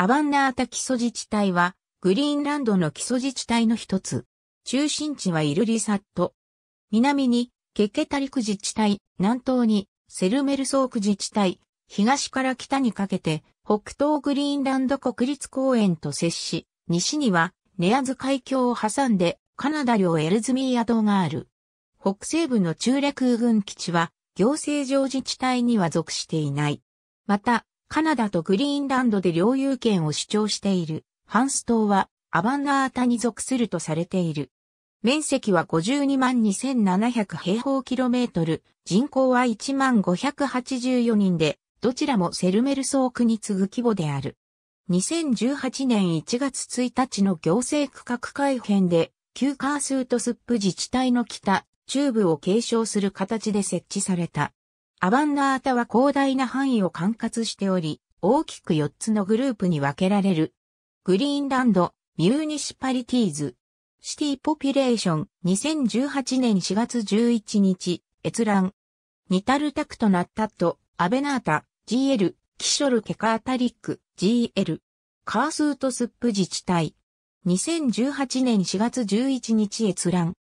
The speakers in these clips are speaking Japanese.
アバンナータ基礎自治体は、グリーンランドの基礎自治体の一つ。中心地はイルリサット。南に、ケケタリク自治体、南東に、セルメルソーク自治体、東から北にかけて、北東グリーンランド国立公園と接し、西には、ネアズ海峡を挟んで、カナダ領エルズミーア島がある。北西部の中略空軍基地は、行政上自治体には属していない。また、カナダとグリーンランドで領有権を主張しているハンス島はアバンナータに属するとされている。面積は52万2700平方キロメートル、人口は1万584人で、どちらもセルメルソー区に次ぐ規模である。2018年1月1日の行政区画改編で、旧カースートスップ自治体の北、中部を継承する形で設置された。アバンナータは広大な範囲を管轄しており、大きく4つのグループに分けられる。グリーンランド、ミューニシパリティーズ、シティポピュレーション、2018年4月11日、閲覧。ニタルタクトナッタット、アベナータ、GL、キショルケカータリック、GL、カースートスップ自治体。2018年4月11日閲覧。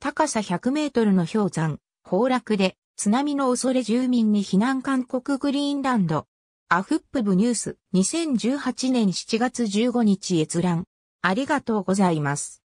高さ100メートルの氷山、崩落で津波の恐れ住民に避難勧告グリーンランド。アフップブニュース2018年7月15日閲覧。ありがとうございます。